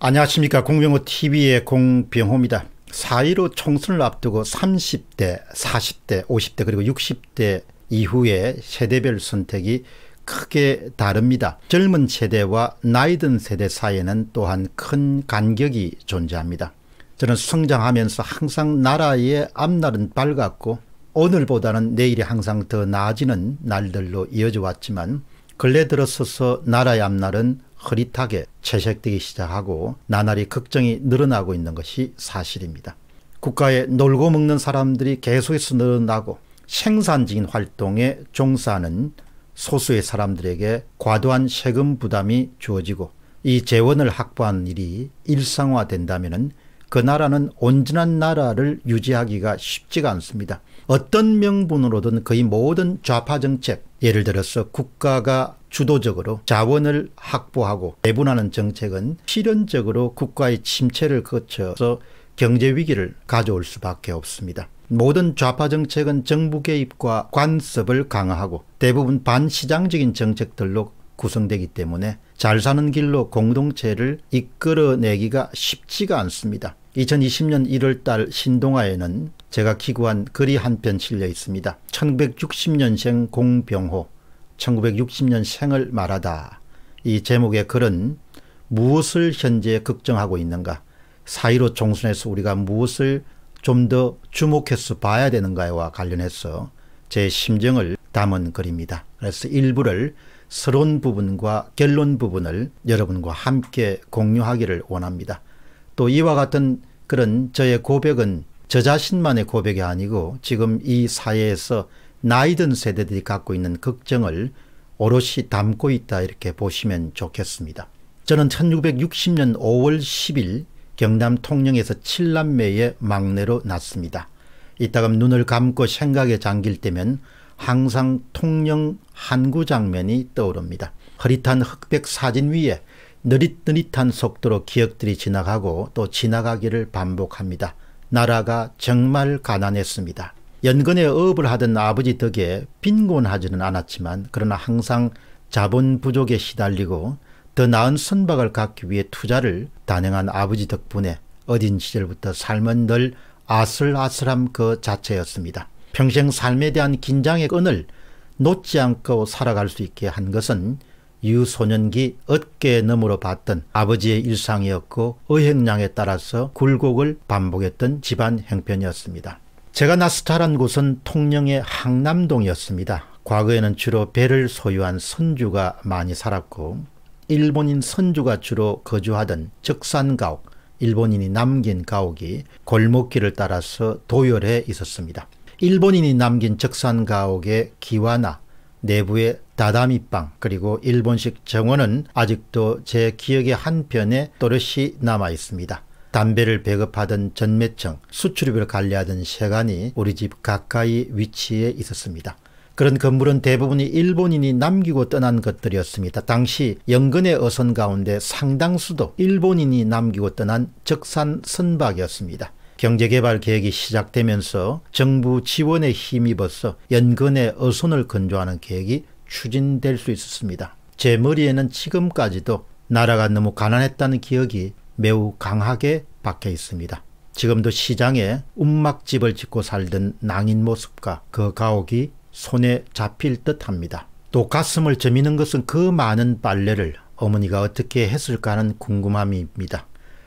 안녕하십니까 공병호 TV의 공병호입니다. 4.15 총선을 앞두고 30대 40대 50대 그리고 60대 이후의 세대별 선택이 크게 다릅니다. 젊은 세대와 나이든 세대 사이에는 또한 큰 간격이 존재합니다. 저는 성장하면서 항상 나라의 앞날은 밝았고 오늘보다는 내일이 항상 더 나아지는 날들로 이어져 왔지만 근래 들어서서 나라의 앞날은 흐릿하게 채색되기 시작하고 나날이 걱정이 늘어나고 있는 것이 사실입니다. 국가에 놀고 먹는 사람들이 계속해서 늘어나고 생산적인 활동에 종사하는 소수의 사람들에게 과도한 세금 부담이 주어지고 이 재원을 확보한 일이 일상화된다면 그 나라는 온전한 나라를 유지하기가 쉽지가 않습니다. 어떤 명분으로든 거의 모든 좌파 정책 예를 들어서 국가가 주도적으로 자원을 확보하고 배분하는 정책은 실현적으로 국가의 침체를 거쳐서 경제 위기를 가져올 수밖에 없습니다. 모든 좌파 정책은 정부 개입과 관습을 강화하고 대부분 반시장적인 정책들로 구성되기 때문에 잘 사는 길로 공동체를 이끌어내기가 쉽지가 않습니다. 2020년 1월달 신동아에는 제가 기구한 글이 한 편 실려 있습니다. 1960년생 공병호, 1960년생을 말하다. 이 제목의 글은 무엇을 현재 걱정하고 있는가? 사이로 총선에서 우리가 무엇을 좀 더 주목해서 봐야 되는가와 관련해서 제 심정을 담은 글입니다. 그래서 일부를 서론 부분과 결론 부분을 여러분과 함께 공유하기를 원합니다. 또 이와 같은 그런 저의 고백은 저 자신만의 고백이 아니고 지금 이 사회에서 나이 든 세대들이 갖고 있는 걱정을 오롯이 담고 있다 이렇게 보시면 좋겠습니다. 저는 1660년 5월 10일 경남 통영에서 7남매의 막내로 났습니다. 이따금 눈을 감고 생각에 잠길 때면 항상 통영 한구 장면이 떠오릅니다. 허릿한 흑백 사진 위에 느릿느릿한 속도로 기억들이 지나가고 또 지나가기를 반복합니다. 나라가 정말 가난했습니다. 연근에 업을 하던 아버지 덕에 빈곤하지는 않았지만 그러나 항상 자본 부족에 시달리고 더 나은 선박을 갖기 위해 투자를 단행한 아버지 덕분에 어린 시절부터 삶은 늘 아슬아슬함 그 자체였습니다. 평생 삶에 대한 긴장의 끈을 놓지 않고 살아갈 수 있게 한 것은 유소년기 어깨 너머로 봤던 아버지의 일상이었고 의행량에 따라서 굴곡을 반복했던 집안 형편이었습니다 제가 나서 자란 곳은 통영의 항남동이었습니다. 과거에는 주로 배를 소유한 선주가 많이 살았고 일본인 선주가 주로 거주하던 적산가옥, 일본인이 남긴 가옥이 골목길을 따라서 도열해 있었습니다. 일본인이 남긴 적산 가옥의 기와나, 내부의 다다미빵 그리고 일본식 정원은 아직도 제 기억의 한편에 또렷이 남아 있습니다. 담배를 배급하던 전매청, 수출입을 관리하던 세관이 우리 집 가까이 위치해 있었습니다. 그런 건물은 대부분이 일본인이 남기고 떠난 것들이었습니다. 당시 연근의 어선 가운데 상당수도 일본인이 남기고 떠난 적산 선박이었습니다. 경제개발 계획이 시작되면서 정부 지원에 힘입어서 연근의 어손을 건조하는 계획이 추진될 수 있었습니다. 제 머리에는 지금까지도 나라가 너무 가난했다는 기억이 매우 강하게 박혀 있습니다. 지금도 시장에 움막집을 짓고 살던 낭인 모습과 그 가옥이 손에 잡힐 듯 합니다. 또 가슴을 저미는 것은 그 많은 빨래를 어머니가 어떻게 했을까 하는 궁금함입니다.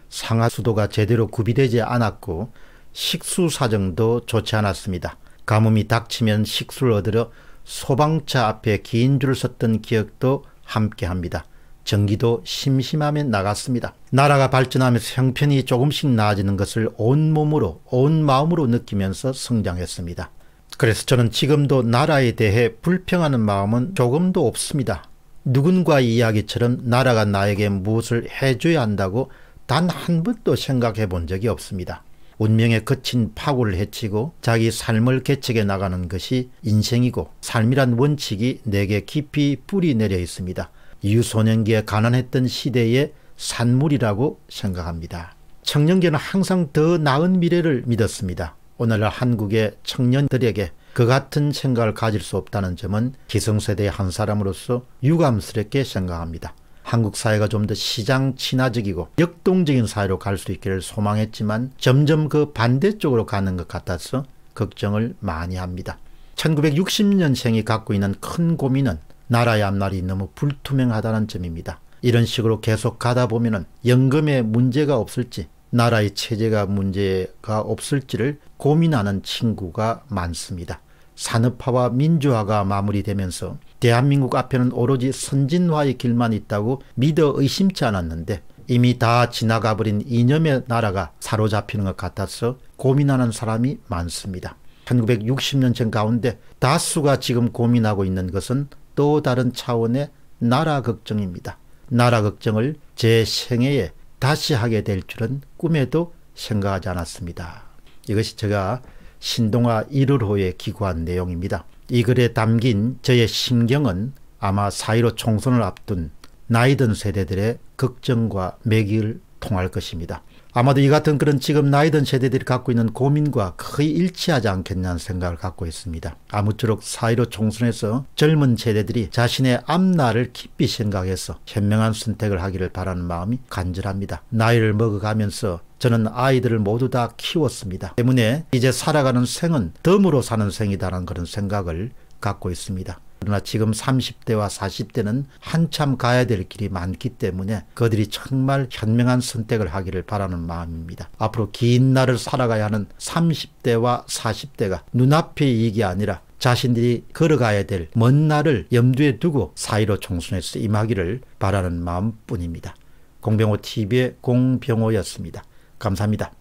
상하수도가 제대로 구비되지 않았고 식수 사정도 좋지 않았습니다. 가뭄이 닥치면 식수를 얻으러 소방차 앞에 긴줄 섰던 기억도 함께합니다. 전기도 심심하면 나갔습니다. 나라가 발전하면서 형편이 조금씩 나아지는 것을 온몸으로 온마음으로 느끼면서 성장했습니다. 그래서 저는 지금도 나라에 대해 불평하는 마음은 조금도 없습니다. 누군가의 이야기처럼 나라가 나에게 무엇을 해줘야 한다고 단한 번도 생각해 본 적이 없습니다. 운명의 거친 파고를 헤치고 자기 삶을 개척해 나가는 것이 인생이고 삶이란 원칙이 내게 깊이 뿌리 내려 있습니다. 유소년기에 가난했던 시대의 산물이라고 생각합니다. 청년기는 항상 더 나은 미래를 믿었습니다. 오늘날 한국의 청년들에게 그 같은 생각을 가질 수 없다는 점은 기성세대의 한 사람으로서 유감스럽게 생각합니다. 한국 사회가 좀 더 시장 친화적이고 역동적인 사회로 갈 수 있기를 소망했지만 점점 그 반대쪽으로 가는 것 같아서 걱정을 많이 합니다. 1960년생이 갖고 있는 큰 고민은 나라의 앞날이 너무 불투명하다는 점입니다. 이런 식으로 계속 가다 보면 연금에 문제가 없을지 나라의 체제가 문제가 없을지를 고민하는 친구가 많습니다. 산업화와 민주화가 마무리되면서 대한민국 앞에는 오로지 선진화의 길만 있다고 믿어 의심치 않았는데 이미 다 지나가버린 이념의 나라가 사로잡히는 것 같아서 고민하는 사람이 많습니다. 1960년 전 가운데 다수가 지금 고민하고 있는 것은 또 다른 차원의 나라 걱정입니다. 나라 걱정을 제 생애에 다시 하게 될 줄은 꿈에도 생각하지 않았습니다. 이것이 제가 신동아 1월호에 기고한 내용입니다. 이 글에 담긴 저의 심경은 아마 4.15 총선을 앞둔 나이든 세대들의 걱정과 매기를 통할 것입니다. 아마도 이 같은 그런 지금 나이 든 세대들이 갖고 있는 고민과 거의 일치하지 않겠냐는 생각을 갖고 있습니다. 아무쪼록 사1로 총선에서 젊은 세대들이 자신의 앞날을 깊이 생각해서 현명한 선택을 하기를 바라는 마음이 간절합니다. 나이를 먹어가면서 저는 아이들을 모두 다 키웠습니다. 때문에 이제 살아가는 생은 덤으로 사는 생이다라는 그런 생각을 갖고 있습니다. 그러나 지금 30대와 40대는 한참 가야 될 길이 많기 때문에 그들이 정말 현명한 선택을 하기를 바라는 마음입니다. 앞으로 긴 날을 살아가야 하는 30대와 40대가 눈앞의 이익이 아니라 자신들이 걸어가야 될 먼 날을 염두에 두고 사이로 총선에서 임하기를 바라는 마음뿐입니다. 공병호 TV의 공병호였습니다. 감사합니다.